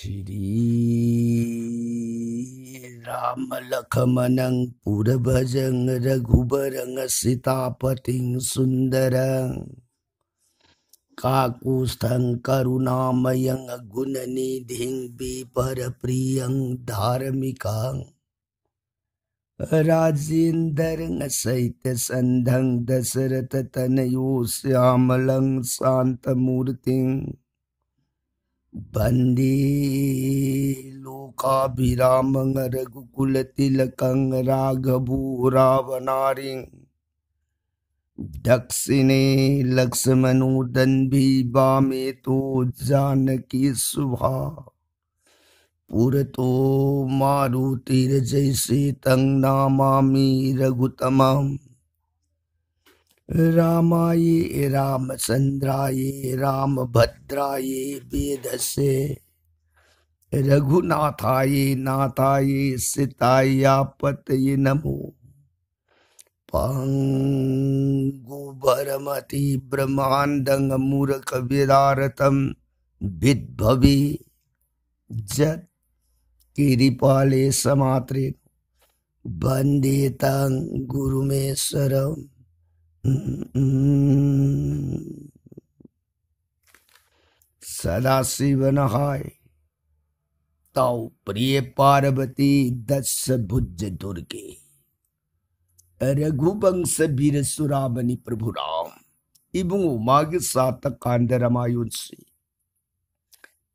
श्री राम लखमनं पुरभजं रघुबरं सीतापतिं सुन्दर काकुस्थं करुणामयं गुणनिधिं विपरप्रियं धार्मिकां राजेन्दरं शैत्यसन्धं दशरथतनयो श्यामलं शान्तमूर्तिम् वन्दे लोकाभिरामं रघुकुलतिलकं राघभू रावणारिं दक्षिणे लक्ष्मणो दन्भी वामे तु तो जानकी शुभा पुरतो जैसे तंग नामामि रघुतमम् रामाये रामचंद्राये रामभद्राये वेदसे रघुनाथाये नाथाये सीतायापतये नमो पाङ्गुभरमति ब्रह्माण्डङ्गमूर्खविदारतं विद्भवि जत् किरिपाले समात्रेण वंदे तंग गुरुमेश्वरम् नहाय तौ प्रिय पार्वती दस भुज दुर्गे रघुवंश वीर सुराबनी प्रभु राम इबू माग सात कांड रामायण से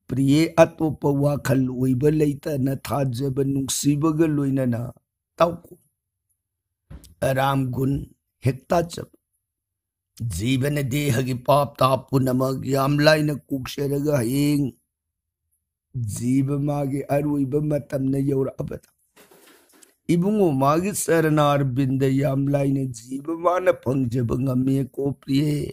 प्रिय अतोप वाखल ओइब लेतन थाजब नुसिबग लोइनना तौ राम गुण हेता चप जीवन देह की पाप ताप पुनमक याम लाइन कुक्षरग हयेंग जीव मागे अरु इब मतम अरुइब मतमने यौरअबदा इबुंगो मागे सरनार बिंद याम लाइन जीव मान फंगजब ngame को प्रिय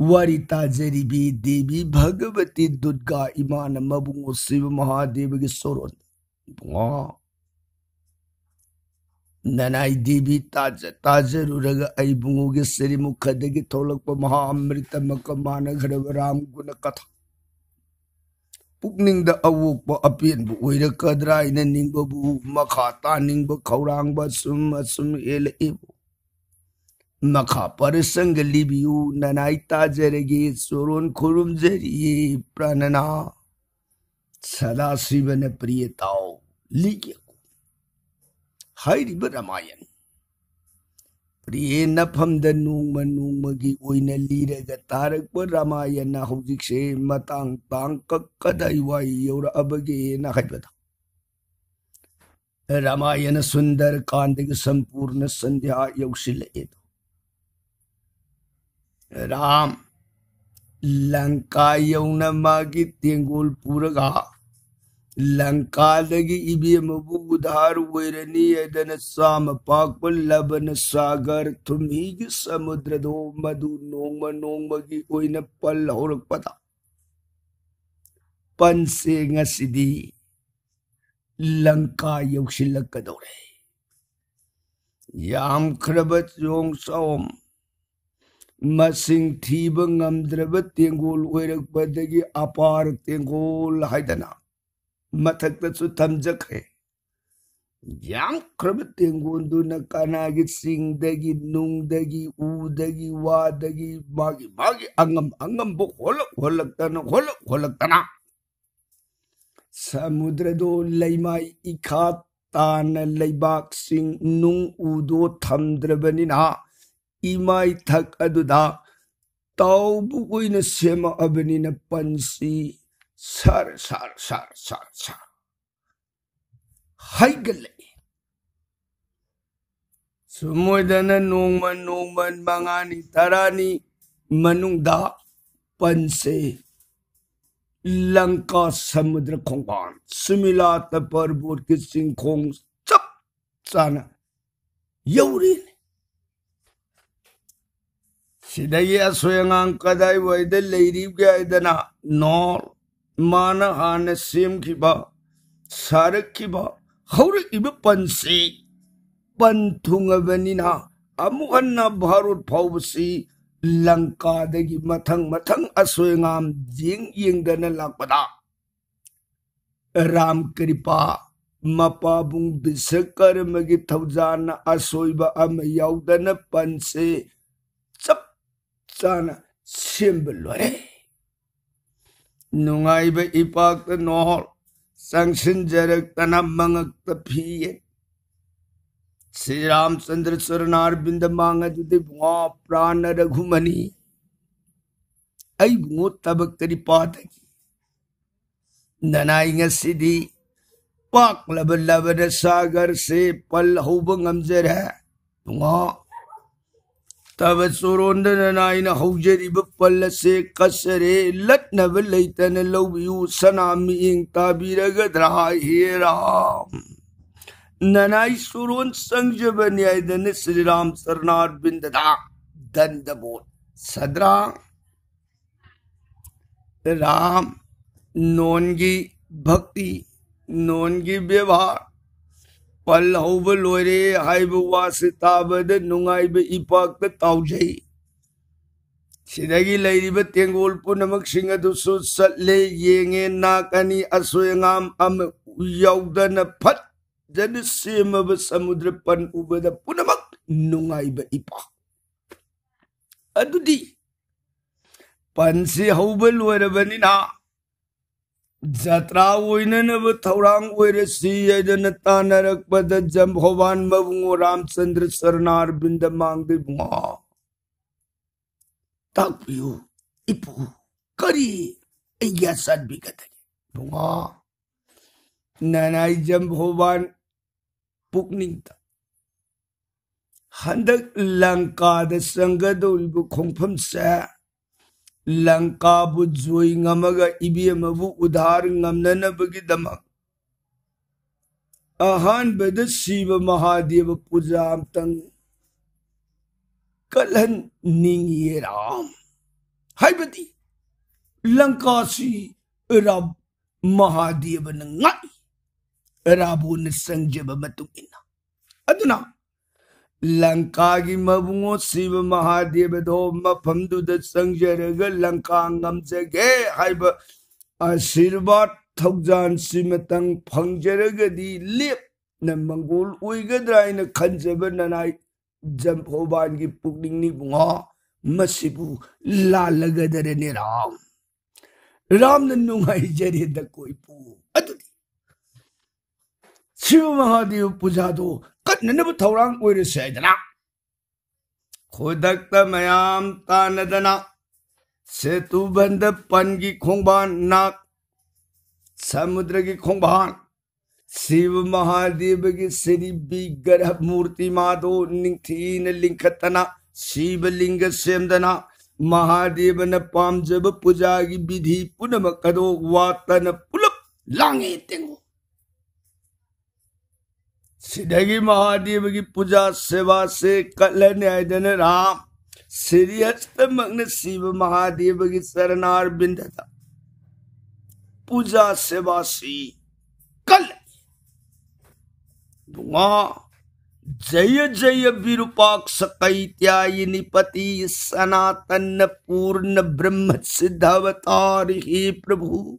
वारी ताजरीबी देवी भगवती दुर्गा इमान मबुंगो शिव महादेव के सोरोन बुंगा ननाई देवी ताजे ताजे रुरग ऐ बुंगोगे श्री मुख दगे थोलक प महाअमृत मक मान घरव राम गुण कथा पुकनिंग द अवोक प अपियन बु ओइर कदरा इन निंगबो बु मखा ता निंगब खौरांग ब सुम एल ए मखा पर संग ननाई ताजे रगे सोरोन खुरुम जरी प्रणना सदा शिवन प्रियताओ लिखियो ꯍꯥꯏꯔꯤꯕ ꯔꯥꯃꯥꯌꯟ ꯄ꯭ꯔꯤꯌꯦ ꯅꯐꯝꯗ ꯅꯣꯡꯃ ꯅꯣꯡꯃꯒꯤ ꯑꯣꯏꯅ ꯂꯤꯔꯒ ꯇꯥꯔꯛꯄ ꯔꯥꯃꯥꯌꯟꯅ ꯍꯧꯖꯤꯛꯁꯦ ꯃꯇꯥꯡ ꯇꯥꯡ ꯀꯛꯀꯗꯥꯏꯋꯥꯏ ꯌꯧꯔꯛꯑꯕꯒꯦꯅ ꯍꯥꯏꯕꯗ ರಾಮಾಯಣ ಸುಂದರ ಕಾಂದಿಗೆ ಸಂಪೂರ್ಣ ಸಂಧ್ಯಾ ಯೋಗಿಸಿಲ್ಲ ಇದು ರಾಮ್ ಲಂಕಾ ಯೌನ ಮಾಗಿ ತೆಂಗೋಲ್ ಪೂರಗ ꯂꯪꯀꯥꯗꯒꯤ ꯏꯕꯦꯝ ꯑꯕꯨ ꯎꯙꯥꯔ ꯑꯣꯏꯔꯅꯤ ꯑꯗꯅ ꯆꯥꯝꯃ ꯄꯥꯛꯄ ꯂꯕꯅ ꯁꯥꯒꯔ ꯊꯨꯝꯍꯤꯒꯤ ꯁꯃꯨꯗ꯭ꯔꯗꯣ ꯃꯗꯨ ꯅꯣꯡꯃ ꯅꯣꯡꯃꯒꯤ ꯑꯣꯏꯅ ꯄꯜ ꯍꯧꯔꯛꯄꯗ ꯄꯟꯁꯦ ꯉꯁꯤꯗꯤ ꯂꯪꯀꯥ ꯌꯧꯁꯤꯜꯂꯛꯀꯗꯧꯔꯦ ꯌꯥꯝꯈ꯭ꯔꯕ ꯆꯣꯡ ꯆꯥꯎꯝ ꯃꯁꯤꯡ ꯊꯤꯕ ꯉꯝꯗ꯭ꯔꯕ ꯇꯦꯡꯒꯣꯜ ꯑꯣꯏꯔꯛꯄꯗꯒꯤ ꯑꯄꯥꯔ ꯇꯦꯡꯒꯣꯜ ꯍꯥꯏꯗꯅ ꯃꯊꯛꯇ ꯊꯝꯖꯈ꯭ꯔꯦ ꯌꯥꯝ ꯇꯦꯡꯒꯣꯟꯗꯨꯅ ꯀꯅꯥꯒꯤ ꯆꯤꯡꯗꯒꯤ ꯅꯨꯡꯗꯒꯤ ꯎꯗꯒꯤ ꯋꯥꯗꯒꯤ ꯃꯥꯒꯤ ꯃꯥꯒꯤ ꯑꯉꯝ ꯑꯉꯝꯕ ꯍꯣꯜꯂꯛ ꯍꯣꯜꯂꯛꯇꯅ ꯍꯣꯜꯂꯛ ꯍꯣꯜꯂꯛꯇꯅ ꯁꯃꯨꯗ꯭ꯔꯗꯣ ꯂꯩꯃꯥꯏ ꯏꯈꯥ ꯇꯥꯅ ꯂꯩꯕꯥꯛꯁꯤꯡ ꯅꯨꯡ ꯎꯗꯣ ꯊꯝꯗ꯭ꯔꯕꯅꯤꯅ ꯏꯃꯥꯏ ꯊꯛ ꯑꯗꯨꯗ ꯇꯥꯎꯕ ꯑꯣꯏꯅ ꯁꯦꯝꯃꯛꯑꯕꯅꯤꯅ ꯄꯟꯁꯤ ಸರ್ ಸರ್ ಸರ್ ಸರ್ ಸರ್ ಹೈಗಲ್ಲೈ ꯁꯨꯝꯃꯣꯏꯗꯅ ꯅꯣꯡꯃ ꯅꯣꯡꯃ ꯃꯉꯥꯅꯤ ꯇꯔꯥꯅꯤ ꯃꯅꯨꯡꯗ ꯄꯟꯁꯦ लंका समुद्र खोंगान सुमिला पर्वत के सिंखोंग चप चाना यौरी सिदय असोयंग कदाई वैद लेरी गैदना नॉर्थ मान हान सेम की बा सार की बा हर इब पंसी पंथुंग वनीना अमुखन्ना भारत फौबसी लंका देगी मथंग मथंग असोयंगाम जिंग यिंगन लाकदा राम कृपा मपाबुंग दिस कर्म की थवजान असोईब अम याउदन पंसे चप चान सिंबल वाले ꯅꯨꯡꯉꯥꯏꯕ ꯏꯄꯥꯛꯇ ꯅꯣꯍꯣꯜ ꯆꯪꯁꯤꯟꯖꯔꯛꯇꯅ ꯃꯉꯛꯇ ꯐꯤꯌꯦ శ్రీరామచంద్ర చరణార్బింద మాంగది వా ప్రాణ రఘుమణి ꯑꯩꯕꯨ ꯉꯣꯠꯇꯕ ꯀꯔꯤꯄꯥꯗꯒꯤ ꯅꯅꯥꯏ ꯉꯁꯤꯗꯤ ꯄꯥꯛꯂꯕ ꯂꯕꯅ ꯄꯜ ꯍꯧꯕ ꯉꯝꯖꯔꯦ ꯅꯨꯡꯉꯥ तब सुरोंदन नाइन हौजरीब पल से कसरे लटनब लेतन लौबियु सना मियंग ताबीरगद्रा हे राम ननाई सुरोन संजब न्यायदन श्री राम सरनार दंड बोल सदरा राम भक्ति नोन की व्यवहार ꯄꯜ ꯍꯧꯕ ꯂꯣꯏꯔꯦ ꯍꯥꯏꯕ ꯋꯥꯁꯤ ꯇꯥꯕꯗ ꯅꯨꯡꯉꯥꯏꯕ ꯏꯄꯥꯛꯇ ꯇꯥꯎꯖꯩ ꯁꯤꯗꯒꯤ ꯂꯩꯔꯤꯕ ꯇꯦꯡꯒꯣꯜ ꯄꯨꯝꯅꯃꯛꯁꯤꯡ ꯑꯗꯨꯁꯨ ꯆꯠꯂꯦ ꯌꯦꯡꯉꯦ ꯅꯥꯛ ꯑꯅꯤ ꯑꯁꯣꯏ ꯑꯉꯥꯝ ꯑꯃ ꯌꯥꯎꯗꯅ ꯐꯖꯅ ꯁꯦꯝꯃꯕ ꯁꯃꯨꯗ꯭ꯔ ꯄꯟ ꯎꯕꯗ ꯄꯨꯝꯅꯃꯛ ꯅꯨꯡꯉꯥꯏꯕ ꯏꯄꯥꯛ ꯑꯗꯨꯗꯤ ꯄꯟꯁꯤ ꯍꯧꯕ ꯂꯣꯏꯔꯕꯅꯤꯅ जत्रा ओइननब थौरांग ओइरसी नरक पद जम भगवान मबुंगो रामचंद्र सरनार बिंद मांगदे बुआ इपु करी भी बुआ जम भगवान पुकनिंगता हंदक लंका से lanka bu ngamaga ibi mabu udhar ngamnana bagi damak. Ahan bada siva mahadeva pujam tang kalhan ning ram. Hai bati, lanka si rab mahadeva ngai. Rabu nisang jeba matung ina. Aduh Lanka की मबुओ शिव महादेव दो मफम दुद संजर लंका गम आशीर्वाद थोजान SIM तंग फंजर lip न Mongol उग द्राई न खंजब ननाई की पुकनिंग नि मसीबू लाल ने राम राम ने जरे द कोई पू अदुत शिव महादेव पूजादो कन्नब थौरान ओइरस आइदना खोदक्त मयाम तानदना सेतु बंद पनगी खोंबान नाक समुद्र की खोंबान शिव महादेव की श्री विग्रह मूर्ति माधो निथीन लिंखतना शिव लिंग सेमदना महादेव न पामजब पूजा की विधि पुनम कदो वातन पुलप लांगे तेंगो सिद्धगी महादेव की पूजा सेवा से कल न्याय कल्याण राम श्री मग्न शिव महादेव की शरणार बिंद पूजा सेवा से कल जय जय विरूपाक्ष कैत्यायिनी पति सनातन पूर्ण ब्रह्म सिद्धावतार हे प्रभु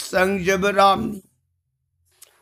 संजब रामनी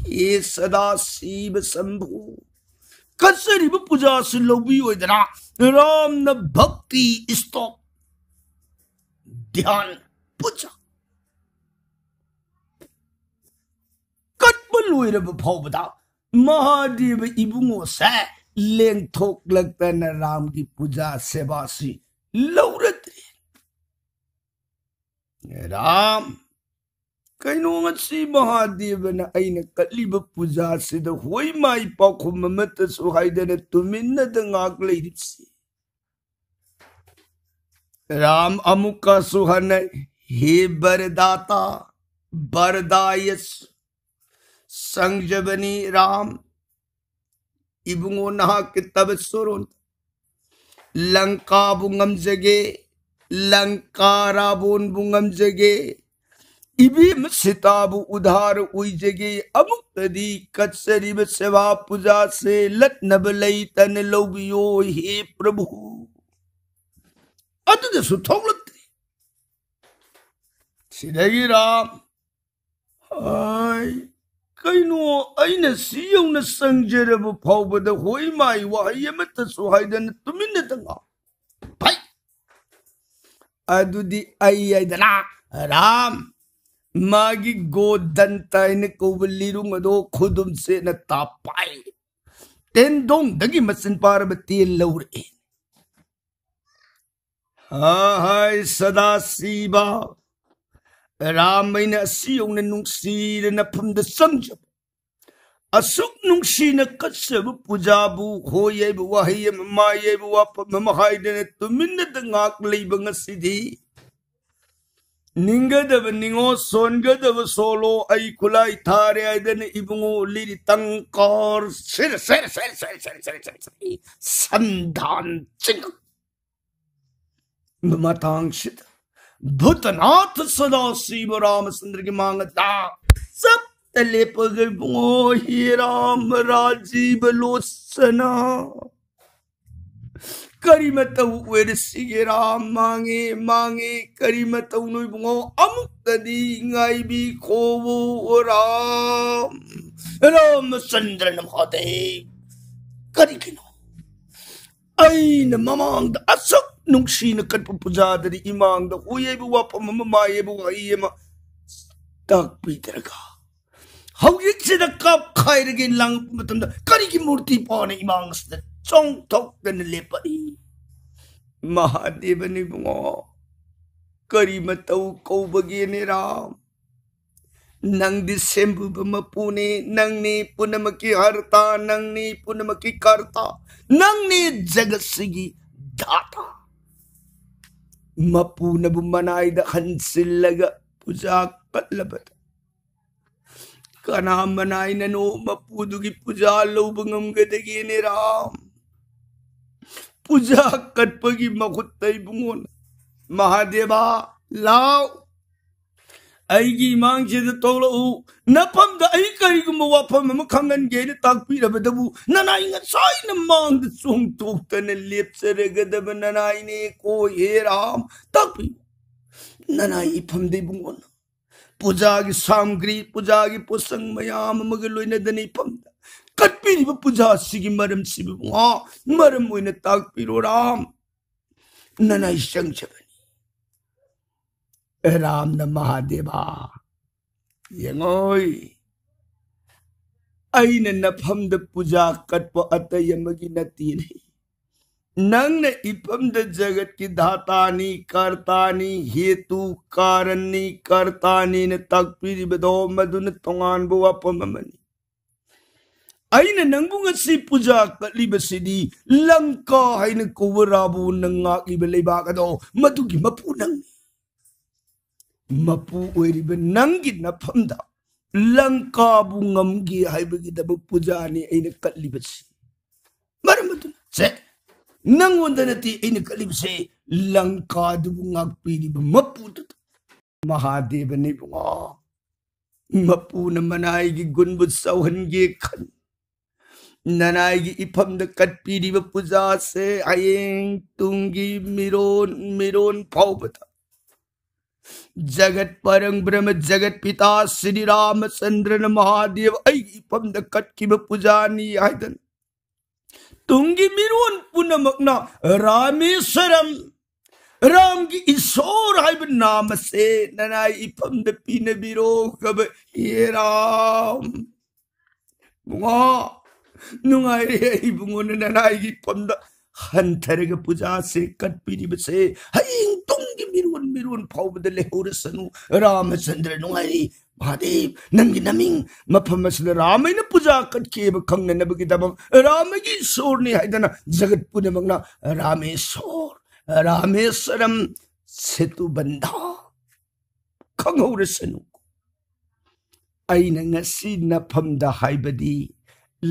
हे सदा शिव शंभु पूजा से राम न भक्ति स्तोप ध्यान पूजा कटब लोरब महादेव इबुंगो से लेंथोक लगता न राम की पूजा सेवा से लौरत राम ꯀꯩꯅꯣ ꯉꯁꯤ ꯃꯍꯥꯗꯦꯕꯅ ꯑꯩꯅ ꯀꯠꯂꯤꯕ ꯄꯨꯖꯥꯁꯤꯗ ꯍꯣꯏ ꯃꯥꯏ ꯄꯥꯎꯈꯨꯝ ꯑꯃꯇꯁꯨ ꯍꯥꯏꯗꯅ ꯇꯨꯃꯤꯟꯅꯗ ꯉꯥꯛ ꯂꯩꯔꯤꯁꯤ ꯔꯥꯝ ꯑꯃꯨꯛꯀꯁꯨ सुहन ꯍꯦ ꯕꯔꯗꯥꯇꯥ बरदायस संजबनी ꯔꯥꯝ ꯏꯕꯨꯡꯉꯣ ꯅꯍꯥꯛꯀꯤ के तब सुरुन लंका बुंगम ꯉꯝꯖꯒꯦ इबीम सिताब उधार उई जगे अमुक्तदी कचरिब सेवा पूजा से लत नबलई तन लोबियो हे प्रभु अतुद सुथोलते सिदगी राम हाय कइनो अइन न संजरब फावबद होई माई वहयमत सुहाइदन तुमिन तंगा भाई अदुदी आई आई दना Ram magi godan tay na kubaliru nga do kudum se na tapay. Ten dong dagi masin para mati laur in. E. Ahay sada siba. Ramay na siyong na nung sila na pamdasang jab. Asuk nung sina kasab pujabu ho yay buwahi yay mamay yay buwap mamahay din ito minna dangak laybang asidi. Ahay ningadabningo songadab solo ai kulai thare aidan ibungu liri tangkor sir sir sir sir sir sir sir sir sandan ching matangshit Bhootnath सदा शिव रामचंद्र की मांगता सब तले पगे ओ ही राम राजीव लोचना करी मतऊ वेरसिगे राम मांगे मांगे करी मतऊ नोई बुंगो अमुक तदी इंगाई भी खोवो ओ राम राम चंद्र नमोदे करी किनो अइन ममांग असुक नुंगशीन कट पूजा दरी इमांग द हुये बु वाप मम माये बु आई म तक भी दरगा हौजिक से द कप खाइरगे लंग मतलब करी की मूर्ति पाने इमांग से ꯆꯣꯡꯊꯣꯛꯇꯅ ꯂꯦꯞꯄꯛꯏ महादेव ने बुआ करी मतौ कौबगे ने राम नंगदी सेंबुब मपुने नंगने पुनम की हरता नंगने पुनम की कर्ता नंगने जगत सिगी दाता मपु नबु मनाइद हंसिल्लग पूजा कतलबत कना मनाइननो मपुदुगी पूजा लोबंगम गदगे ने राम पूजा कटपगी मखुद तईबुंगोन महादेवा लाओ ꯑꯩꯒꯤ ꯏꯃꯥꯡꯁꯤꯗ ꯊꯣꯛꯂꯛꯎ ꯅꯐꯝꯗ ꯑꯩ ꯀꯔꯤꯒꯨꯝꯕ ꯋꯥꯐꯝ ꯑꯃ ꯈꯪꯍꯟꯒꯦꯅ ꯇꯥꯛꯄꯤꯔꯕꯗꯕꯨ ꯅꯅꯥꯏ ꯉꯁꯥꯏꯅ ꯃꯥꯡꯗ ꯆꯣꯡꯊꯣꯛꯇꯅ ꯂꯦꯞꯆꯔꯒꯗꯕ ꯅꯅꯥꯏꯅꯦ ꯀꯣꯏ ꯍꯦ ꯔꯥꯝ ꯇꯥꯛꯄꯤ ꯅꯅꯥꯏ ꯏꯐꯝꯗ ꯏꯕꯨꯡꯉꯣꯅ ꯄꯨꯖꯥꯒꯤ ꯁꯥꯝꯒ꯭ꯔꯤ ꯄꯨꯖꯥꯒꯤ ꯄꯣꯠꯁꯪ ꯃꯌꯥꯝ ꯑꯃꯒ ꯂꯣꯏꯅꯗꯅ ꯏꯐꯝ ꯀꯠꯄꯤꯔꯤꯕ ꯄꯨꯖꯥꯁꯤꯒꯤ ꯃꯔꯝꯁꯤꯕꯨꯉꯣ ꯃꯔꯝ ꯑꯣꯏꯅ ꯇꯥꯛꯄꯤꯔꯣꯔꯥ ꯅꯅꯥꯏ ꯆꯪꯖꯕꯅꯤ ꯔꯥꯝꯅ ꯃꯍꯥꯗꯦꯕ ꯌꯦꯡꯉꯣꯏ ꯑꯩꯅ ꯅꯐꯝꯗ ꯄꯨꯖꯥ ꯀꯠꯄ ꯑꯇꯩ ꯑꯃꯒꯤ ꯅꯠꯇꯦꯅꯤ नंग द जगत की धातानी कर्तानी हेतु कारणी कर्तानी ने तक पीरी बदो मधुन तोंगान बुआ पममनी aina nangbunga si puja katliba sidi langka haina kuwarabu nanga iba leba kado madugi mapu nang mapu oiriba nangi na pamda langka bu ngamgi haibagi dabu puja ni aina katliba si maramatu se nangwanda ti aina katliba si langka dubu ngakpi liba mapu tutu Mahadev ने बुआ मपू न मनाएगी गुनबुद सौहन ये खन ꯅꯅꯥꯏꯒꯤ ꯏꯐꯝꯗ ꯀꯠꯄꯤꯔꯤꯕ ꯄꯨꯖꯥꯁꯦ ꯍꯌꯦꯡ ꯇꯨꯡꯒꯤ ꯃꯤꯔꯣꯟ ꯃꯤꯔꯣꯟ जगत परंग ब्रह्म जगत पिता श्री चंद्र महादेव ऐफमद कटकिब पूजानी हाइदन तुंगी मिरोन पुनमकना रामेश्वरम राम की ईश्वर हाइब नाम से ननाई इफमद पीने बिरो कब ये राम वाह ꯅꯨꯡꯉꯥꯏꯔꯦ ꯏꯕꯨꯡꯉꯣꯅ 나에게 뻔다 한테르게 부자세 갓비리베세 하잉 동기 미루원 미루원 파우브들레 호르선우 라마천드레 농아리 마데입 남기 남잉 마파마슬레 라마이나 부자 갓케이브 강나나부기다방 라마기 소르니 하이다나 자긋 뿌네막나 라메소르 라메스람 세투반다 강호르선우 아이는 나시 나팜다 하이바디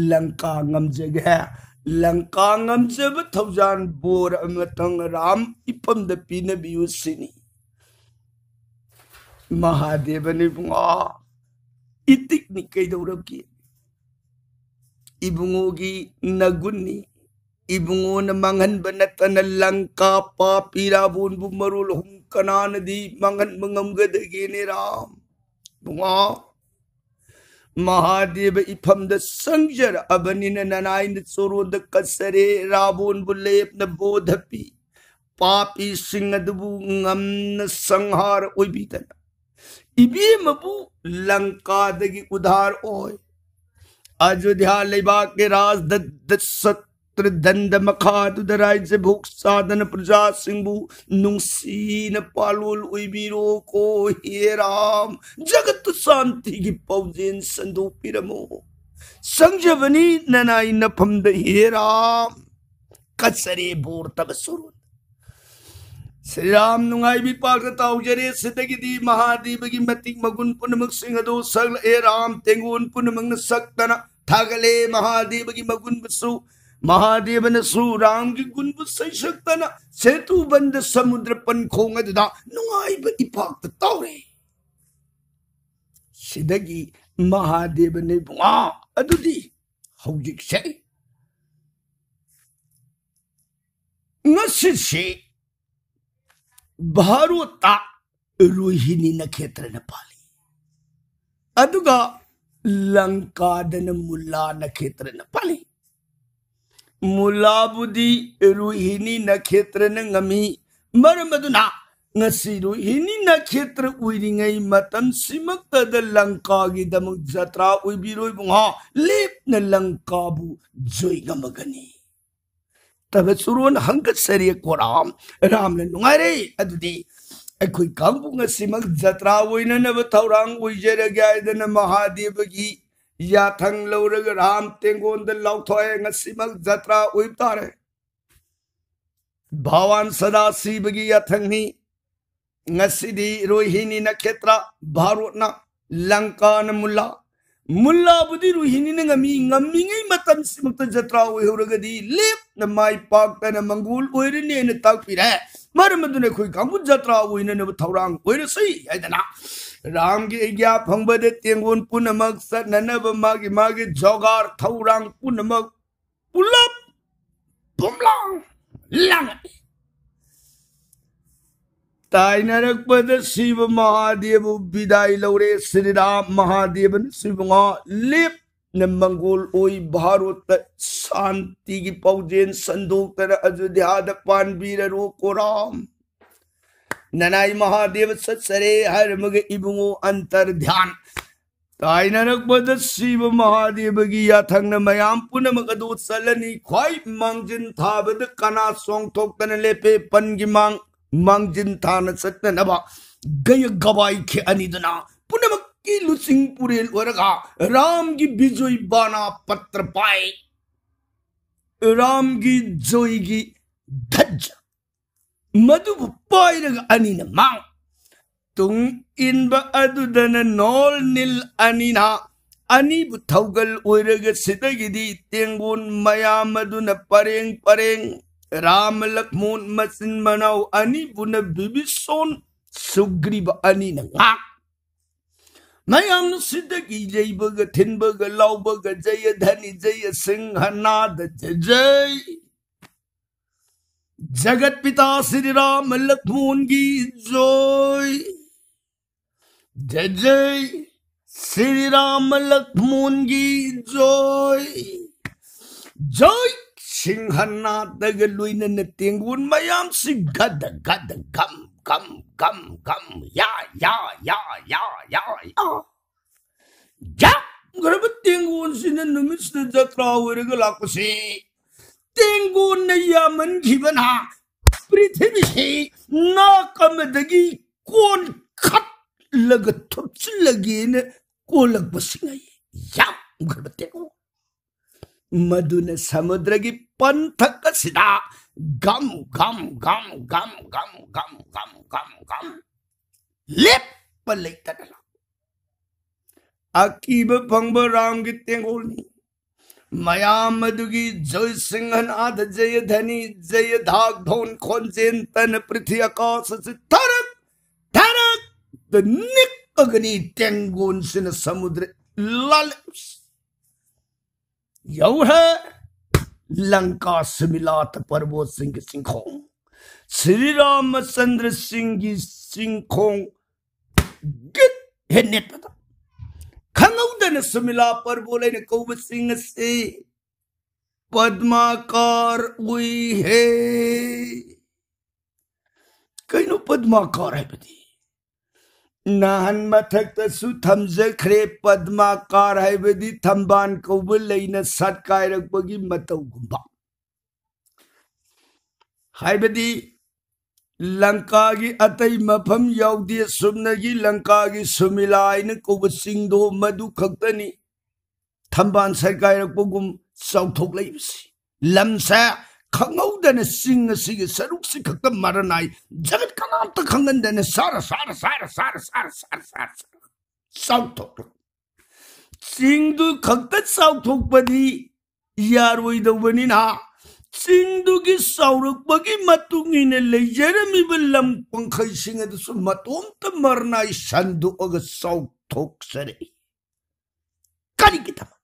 ꯂꯪꯀꯥ ꯉꯝꯖꯒꯦ ꯂꯪꯀꯥ ꯉꯝꯖꯕ ꯊꯧꯖꯥꯟ ꯕꯣꯔ ꯑꯃꯇꯪ ꯔꯥꯝ ꯏꯐꯝꯗ ꯄꯤꯅꯕꯤꯌꯨ ꯁꯤꯅꯤ ꯃꯍꯥꯗꯦꯕꯅꯤ ꯏꯕꯨꯡꯉꯣ ꯏꯇꯤꯛꯅꯤ ꯀꯩꯗꯧꯔꯛꯀꯦ ꯏꯕꯨꯡꯉꯣꯒꯤ ꯅꯒꯨꯟꯅꯤ ꯏꯕꯨꯡꯉꯣꯅ ꯃꯥꯡꯍꯟꯕ ꯅꯠꯇꯅ ꯂꯪꯀꯥ ꯄꯥꯄꯤꯔꯥꯕꯣꯟꯕꯨ ꯃꯔꯣꯜ ꯑꯍꯨꯝ ꯀꯅꯥꯅꯗꯤ ꯃꯥꯡꯍꯟꯕ ꯉꯝꯒꯗꯒꯦꯅꯦ ꯔꯥꯝ ꯏꯕꯨꯡꯉꯣ महादेव इफम द संजर अबनिन ननाइन चोरोद कसरे राबोन रावोन बुलेपन बोधपी पापी सिंह अदबु ngamna संहार बीतन इबी मबु लंका दगी उधार ओय अयोध्या लेबा के राज द, सत ꯇ꯭ꯔꯤꯗꯟꯗ ꯃꯈꯥꯗꯨꯗ ꯔꯥꯏꯖꯕꯨꯛ ꯆꯥꯗꯅ ꯄ꯭ꯔꯖꯥꯁꯤꯡꯕꯨ ꯅꯨꯡꯁꯤꯅ ꯄꯥꯂꯣꯜ ꯑꯣꯏꯕꯤꯔꯣꯀꯣ ꯍꯦ ꯔꯥꯝ ꯖꯒꯠꯇ ꯁꯥꯟꯇꯤꯒꯤ ꯄꯥꯎꯖꯦꯜ ꯁꯟꯗꯣꯛꯄꯤꯔꯝꯃꯣ ꯆꯪꯖꯕꯅꯤ ꯅꯅꯥꯏ ꯅꯐꯝꯗ ꯍꯦ ꯔꯥꯝ ꯀꯆꯔꯦ ꯕꯣꯔ ꯇꯕ ꯁꯨꯔꯨꯟ श्रीराम नुंगाईबी पाक ताउजरे सिदगिदी महादेवगी मतिक मगुन पुनमक सिंह दो सगल ए राम तेंगुन पुनमक सक्तना थागले महादेवगी मगुन बसु महादेव ने सु राम की गुनब सही सकता ना सेतु बंद समुद्र पनखोंग दिदा नुआई ब इपाक तौरे सिदगी महादेव ने बुआ अदुदी हौजिक से नसि से भारुता रोहिणी नक्षत्र ने पाली अदुगा लंकादन मुल्ला नक्षत्र ने पाली ꯃꯨꯂꯥꯕꯨꯗꯤ ꯔꯨꯍꯤꯅꯤꯅ ꯈꯦꯇ꯭ꯔꯅ ꯉꯝꯃꯤ ꯃꯔꯝ ꯑꯗꯨꯅ ꯉꯁꯤ ꯔꯨꯍꯤꯅꯤꯅ ꯈꯦꯇ꯭ꯔ ꯑꯣꯏꯔꯤꯉꯩ ꯃꯇꯝꯁꯤꯃꯛꯇꯗ ꯂꯪꯀꯥꯒꯤꯗꯃꯛ ꯖꯇ꯭ꯔꯥ ꯑꯣꯏꯕꯤꯔꯣꯏꯕꯨꯡꯉꯣ ꯂꯦꯞꯅ ꯂꯪꯀꯥꯕꯨ ꯖꯣꯏꯒꯃꯒꯅꯤ ꯇꯕ ꯆꯨꯔꯣꯟ ꯍꯪꯒꯠꯆꯔꯤ ꯀꯣꯔꯥꯝ ꯔꯥꯝꯅ ꯅꯨꯡꯉꯥꯏꯔꯦ ꯑꯗꯨꯗꯤ ꯑꯩꯈꯣꯏ ꯀꯥꯡꯕꯨ ꯉꯁꯤꯃꯛ ꯖꯇ꯭ꯔꯥ ꯑꯣꯏꯅꯅꯕ ꯊꯧꯔꯥꯡ ꯑꯣꯏꯖꯔꯒꯦ ꯍꯥꯏꯗꯅ ꯃꯍꯥꯗꯦꯕꯒꯤ या थंग राम तेंगोंद लाउ थोए जत्रा उइतार है भावान सदा सीब की या थंग नी नसीदी रोहिणी नक्षत्रा भारु लंकान मुल्ला मुल्ला बुद्धि रोहिणी ने गमी गमी मतम सीमत जत्रा उइ हो रगे दी ले न माय पाक पे न मंगूल उइ न ताऊ पिरे मर मधुने कोई जत्रा उइ ने न बताऊ रांग उइ रसी राम की आज्ञा फंगबदे तेंगुन पुनमक ननब मागे मागे जोगार थौरांग पुनमक पुलप बुमलांग लंग ताई नरक पद शिव महादेव विदाई लोरे श्री राम महादेव शिवगा लिप न मंगोल ओई भारत शांति की पौजेन संदूक पान पानवीर रो को राम ननाय महादेव सत्सरे हर मुग इबुओ अंतर ध्यान ननक बद शिव महादेव की याथंग मयाम पुन सलनी खाई मंग जिन था बद कना सोंग थोक सोंगथोक्तन लेपे पनगी मांग था न सत्न नबा गय गवाई के अनिदना पुनमक की लुसिंग पुरेल वरगा राम की विजय बाना पत्र पाए राम की जोई की धज्जा ಮದುವುಪ್ಪಾಯಿರಗ ಅನಿನ ಮಾ ತುಂ ಇನ್ಬ ಅದುದನ ನೋಲ್ ನಿಲ್ ಅನಿನ ಅನಿಬು ಥೌಗಲ್ ಉರಗ ಸಿದಗಿದಿ ತೆಂಗೂನ್ ಮಯಾಮದುನ ಪರೇಂಗ್ ಪರೇಂಗ್ ರಾಮ ಲಕ್ಷ್ಮೋನ್ ಮಸಿನ್ ಮನೌ ಅನಿಬುನ ಬಿಬಿಸೋನ್ ಸುಗ್ರೀವ ಅನಿನ ಮಾ ꯃꯌꯥꯝꯅ ꯁꯤꯗꯒꯤ ꯌꯩꯕꯒ ꯊꯤꯟꯕꯒ ꯂꯥꯎꯕꯒ ꯖꯌꯙꯅꯤ ꯖꯌ ꯁꯤꯡꯍ ꯅꯥꯗ ꯖꯖꯩ जगत पिता श्री राम लखमून की जोय जय जय श्री राम लखमून की जोय जोय सिंहनाथग लुइन तेंगुन मयाम से गद गद गम गम गम गम या या या या या या ग्रभ तेंगुन सिन नुमिस जत्रा उरग लाकुसी नैया मन पृथ्वी से ना कम दगी कौन खत लग थुपचिल लगे न को लग बस बसिंग या घर बते को मधुन समुद्र की पंथक सिदा गम गम गम गम गम गम गम गम गम लेप पर लेता डला अकीब पंग राम की तेंगोल नहीं मया मधुगी जय सिंहनाथ जय धनी जय धाक धोन खोन जैन तन पृथ्वी आकाश से थरक थरक निक अग्नि टेंगोन सिन समुद्र लाल यौ है लंका सिमिलात पर्वत सिंह सिंखों श्री रामचंद्र सिंह जी सिंखों गित हे नेता खंगव चंदन सुमिला पर बोले ने कौब सिंह से पद्माकार हुई है नो पद्माकार है बदी नाहन मथक तसु थम खरे पद्माकार है बदी थम्बान कौब लेने सत्कार काय रखबगी मतौ गुंबा है बदी ꯂꯪꯀꯥꯒꯤ ꯑꯇꯩ ꯃꯐꯝ ꯌꯥꯎꯗꯦ ꯁꯨꯞꯅꯒꯤ ꯂꯪꯀꯥꯒꯤ ꯁꯨꯃꯤꯂꯥꯏꯅ ꯀꯧꯕ ꯆꯤꯡꯗꯣ ꯃꯗꯨ ꯈꯛꯇꯅꯤ ꯊꯝꯕꯥꯜ ꯁꯔꯀꯥꯏꯔꯛꯄꯒꯨꯝ ꯆꯥꯎꯊꯣꯛꯂꯛꯏꯕꯁꯤ ꯂꯝꯁꯦ ꯈꯪꯍꯧꯗꯅ ꯆꯤꯡ ꯑꯁꯤꯒꯤ ꯁꯔꯨꯛꯁꯤ ꯈꯛꯇ sara ꯖꯒꯠ ꯀꯅꯥꯝꯇ ꯈꯪꯍꯟꯗꯅ ꯁꯥꯔ ꯁꯥꯔ ꯁꯥꯔ ꯁꯥꯔ ꯁꯥꯔ ꯁꯥꯔ ꯁꯥꯔ ꯆꯥꯎꯊꯣꯛꯂꯛ ꯆꯤꯡꯗꯨ ꯈꯛꯇ ꯆꯥꯎꯊꯣꯛꯄꯗꯤ ꯌꯥꯔꯣꯏꯗꯧꯕꯅꯤꯅ ꯆꯤꯡꯗꯨꯒꯤ ꯆꯥꯎꯔꯛꯄꯒꯤ ꯃꯇꯨꯡ ꯏꯟꯅ ꯂꯩꯖꯔꯝꯃꯤꯕ ꯂꯝ ꯄꯪꯈꯩꯁꯤꯡ ꯑꯗꯨꯁꯨ ꯃꯇꯣꯝꯇ ꯃꯔꯅꯥꯏ ꯁꯟꯗꯣꯛꯑꯒ ꯆꯥꯎꯊꯣꯛꯆꯔꯛꯏ ꯀꯔꯤꯒꯤꯗꯃꯛ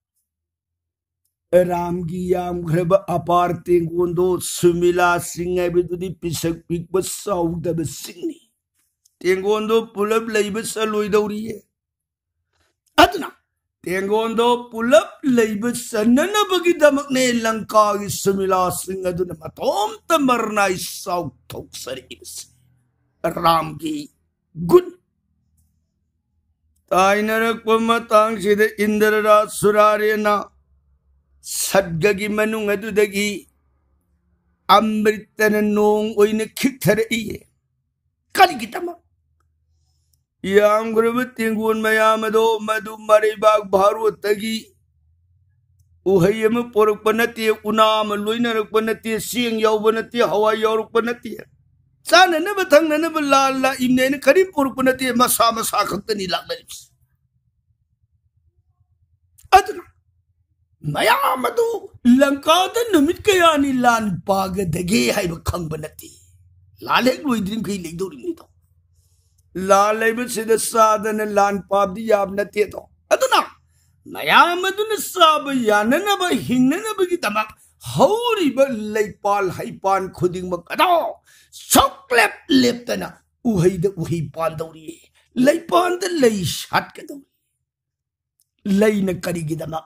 ꯔꯥꯝꯒꯤ ꯌꯥꯝꯈ꯭ꯔꯕ ꯑꯄꯥꯔ ꯇꯦꯡꯒꯣꯟꯗꯣ ꯁꯨꯃꯤꯂꯥꯁꯤꯡ ꯍꯥꯏꯕꯗꯨꯗꯤ ꯄꯤꯁꯛ ꯄꯤꯛꯄ ꯆꯥꯎꯗꯕꯁꯤꯡꯅꯤ ꯇꯦꯡꯒꯣꯟꯗꯣ ꯄꯨꯂꯞ ꯂꯩꯕ ꯆꯠꯂꯣꯏꯗꯧꯔꯤꯌꯦ ꯑꯗꯨꯅ ꯑꯩꯉꯣꯟꯗ ꯄꯨꯂꯞ ꯂꯩꯕ ꯆꯟꯅꯅꯕꯒꯤꯗꯃꯛꯅꯦ ꯂꯪꯀꯥꯒꯤ ꯁꯨꯃꯤꯂꯥꯁꯤꯡ ꯑꯗꯨꯅ ꯃꯇꯣꯝꯇ ꯃꯔꯅꯥꯏ ꯆꯥꯎꯊꯣꯛꯆꯔꯛꯏꯕꯁꯤ ꯔꯥꯝꯒꯤ ꯒꯨꯟ ꯇꯥꯏꯅꯔꯛꯄ ꯃꯇꯥꯡꯁꯤꯗ ꯏꯟꯗ꯭ꯔꯔꯥꯖ ꯁꯨꯔꯥꯔꯦꯅ ꯁꯠꯒꯒꯤ ꯃꯅꯨꯡ ꯑꯗꯨꯗꯒꯤ ꯑꯃ꯭ꯔꯤꯇꯅ ꯅꯣꯡ ꯑꯣꯏꯅ ꯈꯤꯛꯊꯔꯛꯏ ꯀꯔꯤꯒꯤꯗꯃꯛ ꯌꯥꯝ ꯒ꯭ꯔꯕ ꯇꯦꯡꯒꯣꯟ ꯃꯌꯥꯝ ꯑꯗꯣ ꯃꯗꯨ ꯃꯔꯩꯕꯥꯛ ꯚꯥꯔꯣꯠꯇꯒꯤ ꯎꯍꯩ ꯑꯃ ꯄꯣꯔꯛꯄ ꯅꯠꯇꯦ ꯎꯅꯥ ꯑꯃ ꯂꯣꯏꯅꯔꯛꯄ ꯅꯠꯇꯦ ꯆꯦꯡ ꯌꯥꯎꯕ ꯅꯠꯇꯦ ꯍꯋꯥꯏ ꯌꯥꯎꯔꯛꯄ ꯅꯠꯇꯦ ꯆꯥꯅꯅꯕ ꯊꯛꯅꯅꯕ ꯂꯥꯜ ꯂꯥꯛꯏꯕꯅꯦ ꯑꯩꯅ ꯀꯔꯤꯝ ꯄꯣꯔꯛꯄ ꯅꯠꯇꯦ ꯃꯁꯥ ꯃꯁꯥ ꯈꯛꯇꯅꯤ ꯂꯥꯛꯅꯔꯤꯕꯁꯤ ꯑꯗꯨꯅ ꯃꯌꯥꯝ ꯑꯗꯨ ꯂꯪꯀꯥꯗ ꯅꯨꯃꯤꯠ ꯀꯌꯥꯅꯤ ꯂꯥꯟ ꯄꯥꯒꯗꯒꯦ ꯍꯥꯏꯕ ꯈꯪꯕ ꯅꯠꯇꯦ ꯂꯥꯜ ꯍꯦꯛ ꯂꯣꯏꯗ꯭ꯔꯤꯃꯈꯩ ꯂꯩꯗꯧꯔꯤꯉꯩꯗꯣ ꯂꯥꯜꯂꯤꯕꯁꯤꯗ ꯆꯥꯗꯅ ꯂꯥꯟ ꯄꯥꯕꯗꯤ ꯅꯠꯇꯦꯗꯣ ꯑꯗꯨꯅ ꯃꯌꯥꯝ ꯑꯗꯨꯅ ꯆꯥꯕ ꯌꯥꯅꯅꯕ ꯍꯤꯡꯅꯅꯕꯒꯤꯗꯃꯛ ꯍꯧꯔꯤꯕ ꯂꯩꯄꯥꯜ ꯈꯨꯗꯤꯡꯃꯛ ꯁꯣꯛꯂꯦꯞ ꯂꯦꯞꯇꯅ ꯎꯍꯩꯗ ꯎꯍꯩ ꯄꯥꯟꯗꯧꯔꯤ ꯂꯩꯄꯥꯟꯗ ꯂꯩ ꯁꯥꯠꯀꯗꯧꯔꯤ ꯂꯩꯅ ꯀꯔꯤꯒꯤꯗꯃꯛ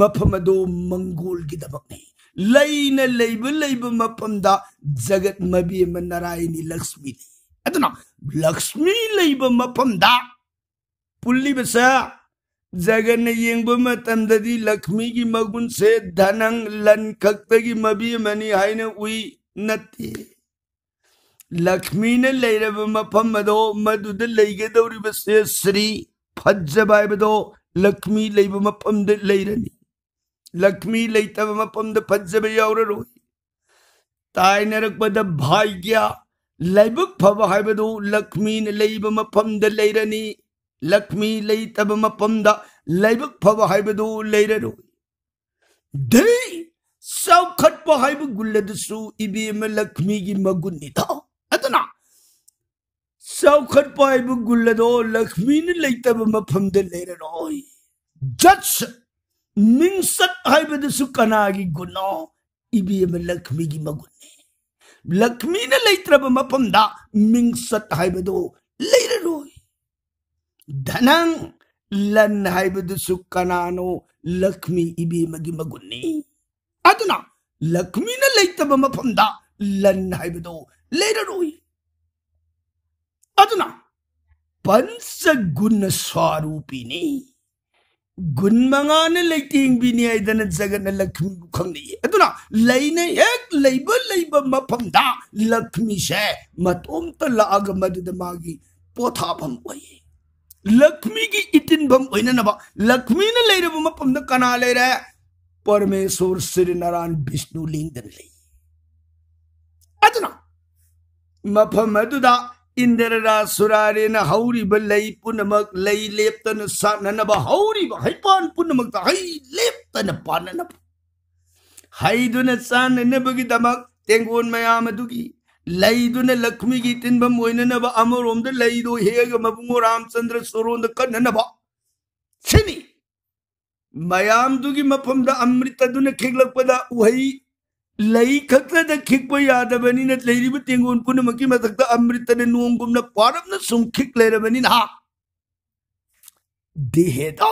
ꯃꯐꯝ ꯑꯗꯨ ꯃꯪꯒꯣꯜꯒꯤꯗꯃꯛꯅꯤ ꯂꯩꯅ ꯂꯩꯕ ꯂꯩꯕ ꯃꯐꯝꯗ ꯖꯒꯠ ꯃꯕꯤ ꯑꯃ ꯂꯛꯁꯃꯤꯅꯤ लक्ष्मी लेब मफंदा पुल्ली जगन येंग लक्ष्मी की मगुन से धन लन खक्त की मबी मनि हाइन उई नते लक्ष्मी ने लेरब मफम मदो मदुद श्री फज्ज बायबदो लक्ष्मी लेब मफम दे लेरनी लक्ष्मी लेतब मफम द रोई ताई भाग्या ላይብክ ፓባ ሃይበዶ ለክሚን ለይ በመፐምደ ለይረኒ ለክሚ ለይ ጠብ መፐምዳ ላይብክ ሃይበዶ ለይረዶ ደይ ሰው ከድቦ ሃይብ ጉለድሱ ኢቢም ለክሚ ይመጉኒታ አትና ሰው ከድቦ ሃይብ ጉለዶ ለክሚን ለይ ጠብ መፐምደ ለይረዶ ጀትስ ምንሰት ሃይበድሱ ቀናጊ ጉኖ ኢቢም ለክሚ ይመጉኒ ꯂꯛꯃꯤꯅ ꯂꯩꯇ꯭ꯔꯕ ꯃꯐꯝꯗ ꯃꯤꯡꯆꯠ ꯍꯥꯏꯕꯗꯨ ꯂꯩꯔꯔꯣꯏ ꯙꯅꯪ ꯂꯟ ꯍꯥꯏꯕꯗꯨꯁꯨ ꯀꯅꯥꯅꯣ ꯂꯛꯃꯤ ꯏꯕꯦꯝꯃꯒꯤ ꯃꯒꯨꯟꯅꯤ ꯑꯗꯨꯅ ꯂꯛꯃꯤꯅ ꯂꯩꯇꯕ ꯃꯐꯝꯗ ꯂꯟ ꯍꯥꯏꯕꯗꯨ ꯂꯩꯔꯔꯣꯏ ꯑꯗꯨꯅ ꯄꯟꯆꯒꯨꯟ ꯁ꯭ꯋꯥꯔꯨꯄꯤꯅꯤ gun mangan lay ting bini ay danan sagan na lakmi kang ni ito na lay na ek lay ba lay ba mapam da, lakmi siya matom tala aga madadamagi potapam ay lakmi ki itin bam ay na naba lakmi na lay ba mapam mapamda kana lay ra parmesur परमेश्वर श्री नारायण विष्णु लिंगन लई अदना मफम da, ꯏꯟꯗ꯭ꯔꯔꯥ ꯁꯨꯔꯥꯔꯦꯅ ꯍꯧꯔꯤꯕ ꯂꯩ ꯄꯨꯝꯅꯃꯛ ꯂꯩ ꯂꯦꯞꯇꯅ ꯁꯥꯠꯅꯅꯕ ꯍꯧꯔꯤꯕ ꯍꯩꯄꯥꯟ ꯄꯨꯝꯅꯃꯛꯇ ꯍꯩ ꯂꯦꯞꯇꯅ ꯄꯥꯟꯅꯅꯕ ꯍꯩꯗꯨꯅ ꯆꯥꯅꯅꯕꯒꯤꯗꯃꯛ ꯇꯦꯡꯒꯣꯟ ꯃꯌꯥꯝ ꯑꯗꯨꯒꯤ ꯂꯩꯗꯨꯅ ꯂꯛꯃꯤꯒꯤ ꯇꯤꯟꯐꯝ ꯑꯣꯏꯅꯅꯕ ꯑꯃꯔꯣꯝꯗ ꯂꯩꯗꯣ ꯍꯦꯛꯑꯒ ꯃꯕꯨꯡꯉꯣ ꯔꯥꯝꯆꯟꯗ꯭ꯔ ꯁꯣꯔꯣꯟꯗ ꯀꯠꯅꯅꯕ ꯁꯤꯅꯤ ꯃꯌꯥꯝꯗꯨꯒꯤ ꯃꯐꯝꯗ ꯑꯃ꯭ꯔꯤꯇꯗꯨꯅ ꯈꯤꯛꯂꯛꯄꯗ ꯎꯍꯩ ꯂꯩ ꯈꯛꯇꯗ ꯈꯤꯛꯄ ꯌꯥꯗꯕꯅꯤꯅ ꯂꯩꯔꯤꯕ ꯇꯦꯡꯒꯣꯟ ꯄꯨꯝꯅꯃꯛꯀꯤ ꯃꯊꯛꯇ ꯑꯃ꯭ꯔꯤꯇꯅ ꯅꯣꯡꯒꯨꯝꯅ ꯄꯥꯔꯞꯅ ꯁꯨꯝ ꯈꯤꯛ ꯂꯩꯔꯕꯅꯤꯅ ꯗꯦꯍꯦꯗ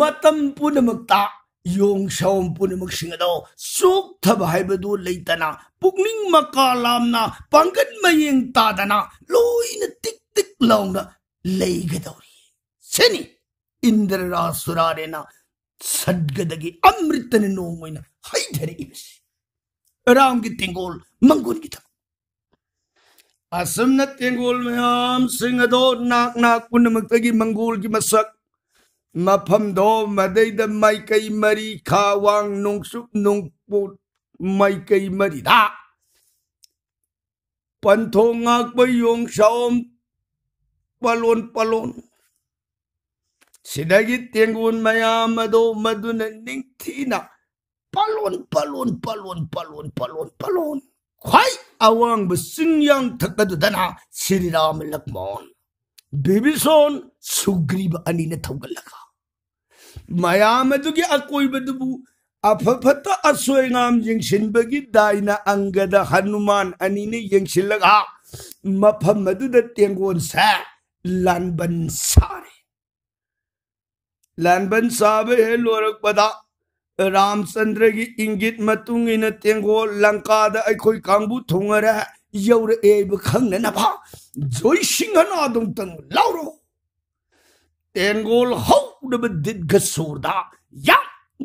ꯃꯇꯝ ꯄꯨꯝꯅꯃꯛꯇ ꯌꯣꯡꯁꯥꯎꯝ ꯄꯨꯝꯅꯃꯛꯁꯤꯡ ꯑꯗꯣ ꯆꯣꯛꯊꯕ ꯍꯥꯏꯕꯗꯨ ꯂꯩꯇꯅ ꯄꯨꯛꯅꯤꯡ ꯃꯀꯥ ꯂꯥꯝꯅ ꯄꯥꯡꯒꯟ ꯃꯌꯦꯡ ꯇꯥꯗꯅ ꯂꯣꯏꯅ ꯇꯤꯛ ꯇꯤꯛ ꯂꯥꯎꯅ ꯂꯩꯒꯗꯧꯔꯤ ꯁꯤꯅꯤ ꯏꯟꯗ꯭ꯔ ꯔꯥꯖ ꯁꯨꯔꯥꯔꯦꯅ ꯁꯠꯒꯗꯒꯤ ꯑꯃ꯭ꯔꯤꯇꯅ ꯅꯣꯡꯃ ꯑꯣꯏꯅ ꯍꯩꯊꯔꯛꯏꯕꯁꯤ ꯑꯦꯔꯥꯝꯒꯤ ꯇꯦꯡꯒꯣꯜ ꯃꯪꯒꯣꯟꯒꯤ ꯊꯕꯛ ꯑꯁꯝꯅ ꯇꯦꯡꯒꯣꯜ ꯃꯌꯥꯝꯁꯤꯡ ꯑꯗꯣ ꯅꯥꯛ ꯅꯥꯛ ꯄꯨꯝꯅꯃꯛꯇꯒꯤ ꯃꯪꯒꯣꯜꯒꯤ ꯃꯁꯛ ꯃꯐꯝꯗꯣ ꯃꯗꯩꯗ ꯃꯥꯏꯀꯩ ꯃꯔꯤ ꯈꯥ ꯋꯥꯡ ꯅꯣꯡꯆꯨꯞ ꯅꯣꯡꯄꯣꯠ ꯃꯥꯏꯀꯩ ꯃꯔꯤꯗ ꯄꯟꯊꯣꯡ ꯉꯥꯛꯄ ꯌꯣꯡ ꯁꯥꯑꯣꯝ ꯄꯥꯂꯣꯟ ꯄꯥꯂꯣꯟ sidagi tengun maya madu madu nening tina palon palon palon palon palon palon kwai awang besing yang takadu dana siri ram lakmon bibison sugrib anine thugal laka maya madu ki akoi badbu afafata asoi ngam jingshin bagi daina angada hanuman anine yingshil laka mapham madu da tengun sa lanban sare लनबन साब है लोरपद बदा रामचंद्र की इंगित तेंगो लंका द अखोई यौर एब खंग न सिंह न आदम तंग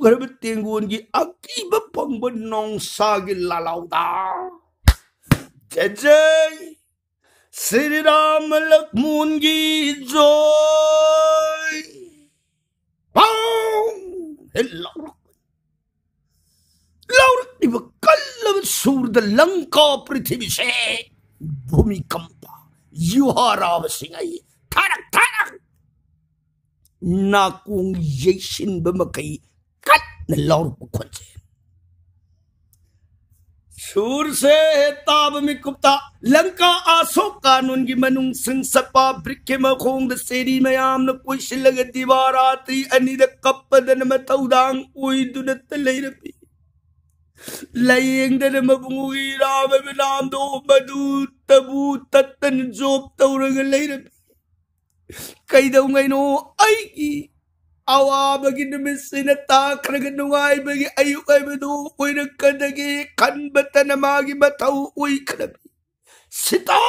तेंगोल की अकीब ब पंग ब नोंग जय जय श्री राम लखमून की ಇವ ಕಲ್ಲವ ಸೂರ್ದ ಲಂಕಾ ಪೃಥ್ವಿ ಸೇ ಭೂಮಿಕಂಪ ಯುಹಾರಾವ ಸಿಂಗೈ ಥರಕ್ ಥರಕ್ ನಾಕೂಂಗ್ ಜೈಸಿನ್ಬ ಮಕೈ ಕಟ್ನ ಲೌರಪ್ಪ ಖೊಂಚೆ शूर से ताब में कुप्ता लंका आसो कानून की मनुंग सिंह सपा ब्रिखे मखोंग सेरी आम न कुछ लग दीवार आती अनिद कपदन में तौदांग उई दुनत ले रपी मबुंगी राम दो मधु तबू तत्तन जोप तौरंग ले रपी कई नो आई की awa bagi demi sinata kena genungai bagi ayuk ay bedu ui nekan lagi kan betan nama lagi batau ui kena sita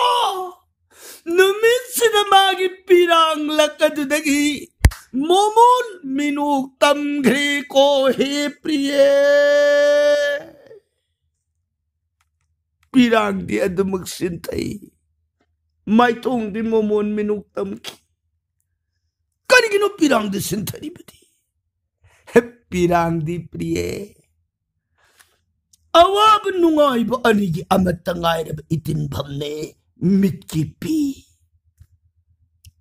demi sinama lagi pirang lakad lagi momon minuk tam gri ko he priye pirang dia demi sintai Maitung di momon minuk tam ki. 헷갈리기는 삐랑 드신 터리부디. 햇비랑 디프리에. 아와브 누가이브 아니기 아마땅아이브 이틴 밤네 미키피.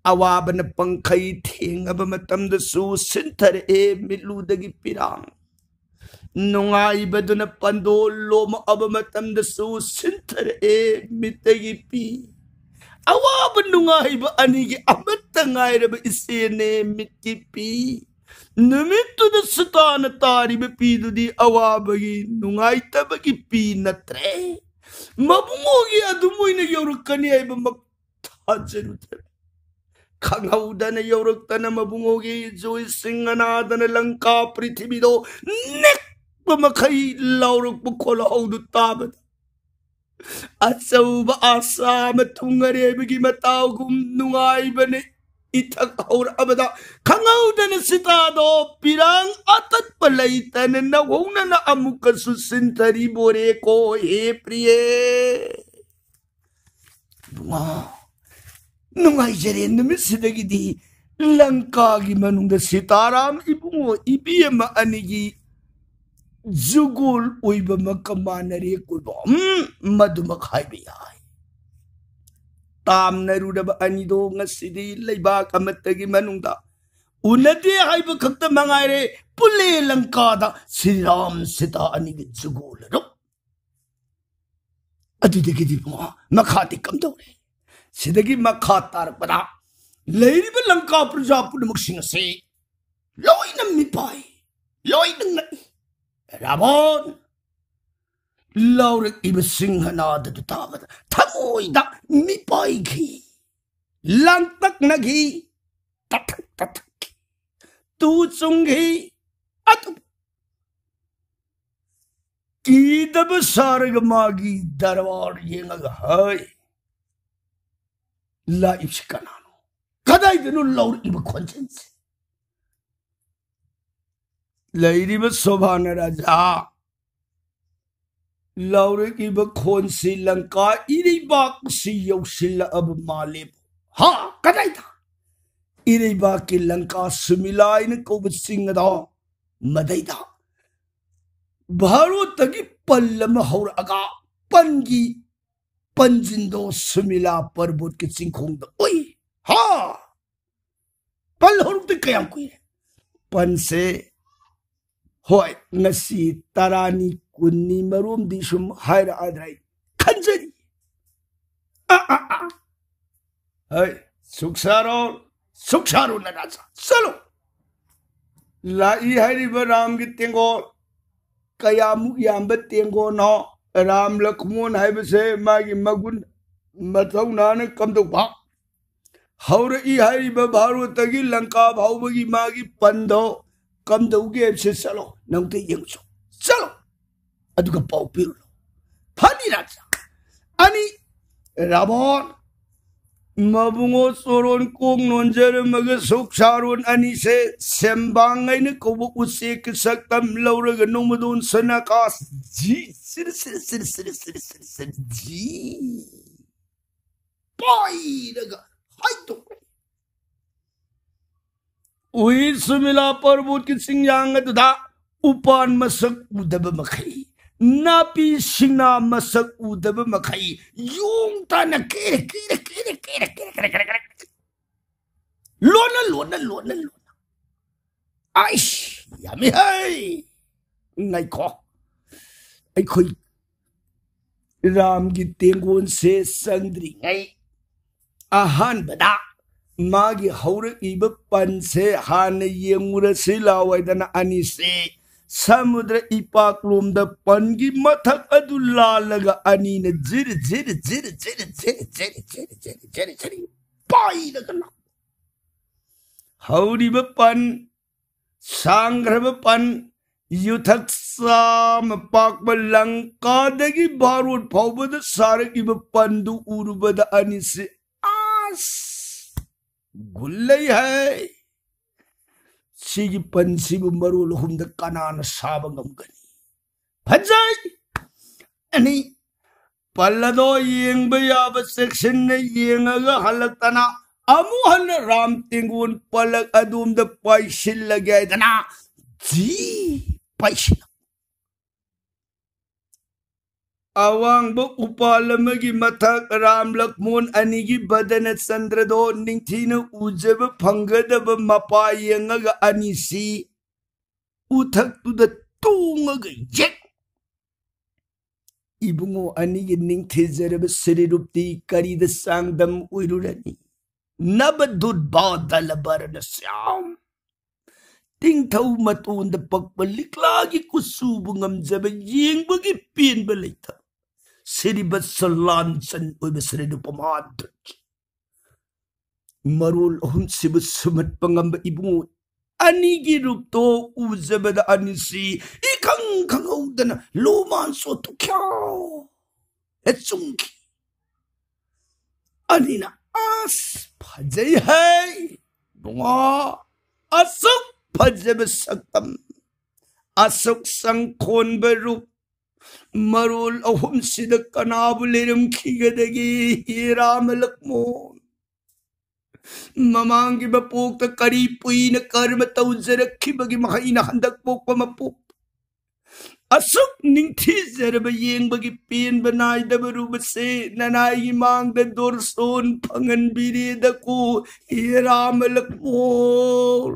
아와브는 뻥카이 팅아브 마땀드 수 신터에 밀루더기 삐랑. 누가이브드는 반돌로 마아브 마땀드 수 신터에 미더기 삐. 아와분둥아 이바 아니게 아마땅아 이러면 이세네 믿기피 누미토도 스타나 따리베 피도디 아와바기 누가이타바기 피나트레 마붕오기 아두모이나 요르카니 아이바 막 타제루테 강하우다나 요르타나 마붕오기 조이싱아나다나 랑카 프리티비도 넥 마카이 라우룩 부콜라우두 따바다 Asau ba asa matungari bagi mata gum nungai bani ita kaur abda kangau dan sita do pirang atat balai tan na wong na amuk susin tari bore ko he priye bunga nungai jere nemi sida gidi langka gi manung da sitaram ibungo ibiye ya ma anigi ꯖꯨꯒꯨꯜ ꯑꯣꯏꯕ ꯑꯃꯒ ꯃꯥꯟꯅꯔꯦ ꯀꯣꯏꯕꯣꯝ ꯃꯗꯨꯃꯛ ꯍꯥꯏꯕ ꯌꯥꯏ ꯇꯥꯝꯅꯔꯨꯔꯕ ꯑꯅꯤꯗꯣ ꯉꯁꯤꯗꯤ ꯂꯩꯕꯥꯛ ꯑꯃꯠꯇꯒꯤ ꯃꯅꯨꯡꯗ ꯎꯅꯗꯦ ꯍꯥꯏꯕ ꯈꯛꯇ ꯃꯉꯥꯏꯔꯦ ꯄꯨꯂꯦ ꯂꯪꯀꯥꯗ ꯁꯤꯔꯥꯝ ꯁꯤꯇꯥ ꯑꯅꯤꯒꯤ ꯖꯨꯒꯣꯜ ꯑꯗꯨꯗꯒꯤꯗꯤ ꯏꯕꯨꯡꯉꯣ ꯃꯈꯥꯗꯤ ꯀꯝꯗꯧꯔꯦ ꯁꯤꯗꯒꯤ ꯃꯈꯥ ꯇꯥꯔꯛꯄꯗ ꯂꯩꯔꯤꯕ ꯂꯪꯀꯥ ꯄ꯭ꯔꯖꯥ ꯄꯨꯝꯅꯃꯛꯁꯤꯡ ꯑꯁꯤ ꯂꯣꯏꯅ ꯃꯤꯄꯥꯏ ꯂꯣꯏꯅ ꯉꯛꯏ 라본라우르입승하나드타마다타모이다미빠이기란딱나기따탁따탁기뚜쭝기아뚜 कीदब सारग मागी दरबार ये नग हाय ला इब्स कनानो कदाई दिनु लौर इब खोंचेंसे लहरी में शोभा राजा लौरे की बखोन लंका इरी बाक सी यौशिल अब माले हाँ कदा था इरी बाक की लंका सुमिला इन कोब सिंह दा मदई था भारत की पल्लम हौर अगा पंगी पंजिंदो सुमिला पर बोट के सिंह खोंग ओई हाँ पल हो रुकते कया कोई पन से ꯍꯣꯏ ꯉꯁꯤ ꯇꯔꯥꯅꯤ ꯀꯨꯟꯅꯤ ꯃꯔꯣꯝꯗꯤ ꯁꯨꯝ ꯍꯥꯏꯔꯛꯑꯗ꯭ꯔ ꯑꯩ ꯈꯟꯖꯔꯤ ꯍꯣꯏ ꯁꯨꯛꯁꯥꯔꯣ ꯁꯨꯛꯁꯥꯔꯣ ꯅꯅꯥꯆꯥ ꯆꯠꯂꯣ ꯂꯥꯛꯏ ꯍꯥꯏꯔꯤꯕ ꯔꯥꯝꯒꯤ ꯇꯦꯡꯒꯣꯜ ꯀꯌꯥꯃꯨꯛ ꯌꯥꯝꯕ ꯇꯦꯡꯒꯣꯜꯅꯣ ꯔꯥꯝ ꯂꯈꯃꯣꯟ ꯍꯥꯏꯕꯁꯦ ꯃꯥꯒꯤ ꯃꯒꯨꯟ ꯃꯊꯧ ꯅꯥꯅ ꯀꯝꯗꯧꯕ ꯍꯧꯔꯛꯏ ꯍꯥꯏꯔꯤꯕ ꯚꯥꯔꯠꯇꯒꯤ ꯂꯪꯀꯥ ꯐꯥꯎꯕꯒꯤ ꯃꯥꯒꯤ ꯄꯟꯗꯣ कमदे तो से चलो नौते यो चलो पापीलो फनी रावण मबुंगो चोरों कों नोजर मग सुखारोन अनी सकम लौरगोन सनाकाश जी सिर उहिस मिला पर्वत की सिंह उपान मसक उदब मखई नापी सिंगा मसक उदब मखई यूं ताना केरे केरे केरे केरे केरे केरे केरे केरे लोना लोना आइश यामी राम की से संद्री आहान ꯃꯥꯒꯤ ꯍꯧꯔꯛꯏꯕ ꯄꯟꯁꯦ ꯍꯥꯟꯅ ꯌꯦꯡꯉꯨꯔꯁꯤ ꯂꯥꯎꯋꯦꯗꯅ ꯑꯅꯤꯁꯤ ꯁꯃꯨꯗ꯭ꯔ ꯏꯄꯥꯛꯂꯣꯝꯗ ꯄꯟꯒꯤ ꯃꯊꯛ ꯑꯗꯨ ꯂꯥꯜꯂꯒ ꯑꯅꯤꯅ ꯖꯤꯔ ꯖꯤꯔ ꯖꯤꯔ ꯖꯤꯔ ꯖꯤꯔ ꯖꯤꯔ ꯖꯤꯔ ꯖꯤꯔ ꯖꯤꯔ ꯖꯤꯔ ꯄꯥꯏꯔꯒ ꯍꯧꯔꯤꯕ ꯄꯟ ꯁꯥꯡꯈ꯭ꯔꯕ ꯄꯟ ꯌꯨꯊꯛ ꯆꯥꯃ ꯄꯥꯛꯄ ꯂꯪꯀꯥꯗꯒꯤ ꯚꯥꯔꯣꯠ ꯐꯥꯎꯕꯗ ꯁꯥꯔꯛꯏꯕ ꯄꯟꯗꯨ ꯎꯔꯨꯕꯗ ꯑꯅꯤꯁꯤ ꯑꯁ गुल्लई है सिगी पंसीब मरुल हुमद कनान साबंगम गनी फजाई अनि पल्लदो येंगब याब सेक्शन ने येंगग हलतना अमुहन राम तिंगुन पलक अदुमद पैसिल लगे दना जी पैसिल ꯑꯋꯥꯡꯕ ꯎꯄꯥꯜ ꯑꯃꯒꯤ ꯃꯊꯛ ꯔꯥꯝ ꯂꯛꯃꯣꯟ ꯑꯅꯤꯒꯤ ꯕꯗꯅ ꯆꯟꯗ꯭ꯔꯗꯣ ꯅꯤꯡꯊꯤꯅ ꯎꯖꯕ ꯐꯪꯒꯗꯕ ꯃꯄꯥ ꯌꯦꯡꯉꯒ ꯑꯅꯤꯁꯤ ꯎꯊꯛꯇꯨꯗ ꯇꯣꯡꯉꯒ ꯌꯦꯛ ꯏꯕꯨꯡꯉꯣ ꯑꯅꯤꯒꯤ ꯅꯤꯡꯊꯤꯖꯔꯕ ꯁꯤꯔꯤꯔꯨꯞꯇꯤ ꯀꯔꯤꯗ ꯆꯥꯡꯗꯝ ꯑꯣꯏꯔꯨꯔꯅꯤ ꯅꯕꯗꯨꯠꯕꯥꯗꯂꯕꯔꯅꯁ꯭ꯌꯥꯝ ꯇꯤꯡꯊꯧ ꯃꯇꯣꯟꯗ ꯄꯛꯄ ꯂꯤꯛꯂꯥꯒꯤ ꯀꯨꯆꯨꯕꯨ ꯉꯝꯖꯕ pin ꯄꯦꯟꯕ ꯂꯩꯇꯕ சிறிபெல்லான் மருள் அஹும் சிபுமற்பங்கம்ப இபுமு அணிகிருப்தோ உஜபத அனிசி இகங்கங்கௌதன லோமான் சோ துக்யா எச்சுங்கி அனின ஆஸ் பஜைஹை புங்கா அசுக் பஜபசக்தம் அசுக் சங்கோன்பருப் ꯃꯔꯣꯜ ꯑꯍꯨꯝꯁꯤꯗ ꯀꯅꯥꯕꯨ ꯂꯩꯔꯝꯈꯤꯒꯗꯒꯦ ꯍꯦ ꯔꯥꯃ ꯂꯛꯃꯣꯟ ꯃꯃꯥꯡꯒꯤ ꯃꯄꯣꯛꯇ ꯀꯔꯤ ꯄꯨꯏꯅ ꯀꯔꯃ ꯇꯧꯖꯔꯛꯈꯤꯕꯒꯤ ꯃꯍꯩꯅ ꯍꯟꯗꯛ ꯄꯣꯛꯄ ꯃꯄꯣꯛ ꯑꯁꯨꯛ ꯅꯤꯡꯊꯤꯖꯔꯕ ꯌꯦꯡꯕꯒꯤ ꯄꯦꯟꯕ ꯅꯥꯏꯗꯕ ꯔꯨꯕꯁꯦ ꯅꯅꯥꯏꯒꯤ ꯃꯥꯡꯗ ꯗꯣꯔꯁꯣꯟ ꯐꯪꯍꯟꯕꯤꯔꯦꯗꯀꯣ ꯍꯦ ꯔꯥꯃ ꯂꯛꯃꯣꯟ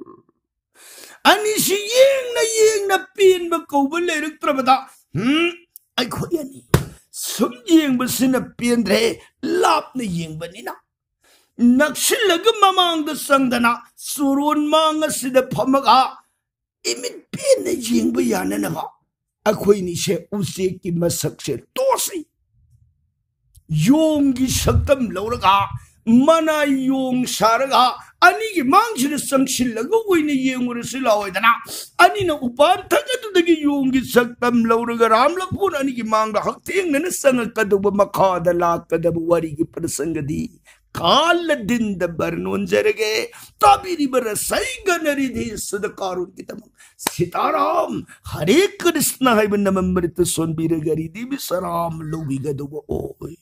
ꯑꯅꯤꯁꯤ ꯌꯦꯡꯅ ꯌꯦꯡꯅ ꯄꯦꯟꯕ ꯀꯧꯕ ꯂꯩꯔꯛꯇ꯭ꯔꯕꯗ 嗯，哎，可怜你，曾经不是那编的那那英文呢？那是那个妈妈生的呢？说乱妈的是的，怕么啊，你们编的英文也那个？啊，可怜些，五岁金马说些多少？用的什么脑壳？ꯃꯅꯥꯌꯣꯡ ꯁꯥꯔꯒ ꯑꯅꯤꯒꯤ ꯃꯥꯡꯁꯤꯗ ꯆꯪꯁꯤꯜꯂꯒ ꯑꯣꯏꯅ ꯌꯦꯡꯉꯨꯔꯁꯤ ꯂꯥꯛꯑꯣꯏꯗꯅ ꯑꯅꯤꯅ ꯎꯄꯥꯟ ꯊꯛ da ꯌꯣꯡꯒꯤ ꯁꯛꯇꯝ ꯂꯧꯔꯒ ꯔꯥꯝꯂꯄꯨꯟ ꯑꯅꯤꯒꯤ ꯃꯥꯡꯗ ꯍꯛꯊꯦꯡꯅꯅ ꯆꯪꯉꯛꯀꯗꯧꯕ ꯃꯈꯥꯗ ꯂꯥꯛꯀꯗꯕ ꯋꯥꯔꯤꯒꯤ ಪ್ರಸಂಗದಿ ಕಾಲದಿಂದ ಬರ್ನೊಂಜರಿಗೆ ತಾಬಿರಿಬರ ಸೈಗನರಿದಿ ಸದ ಕಾರುಂಕಿತಮ ಸೀತಾರಾಮ್ ಹರೇ ಕೃಷ್ಣ ಹೈಬ ನಮ್ಮ ಮೃತ ಸೊಂಬಿರಗರಿದಿ ಬಿಸರಾಮ್ ಲೋವಿಗದುವ ಓಯ್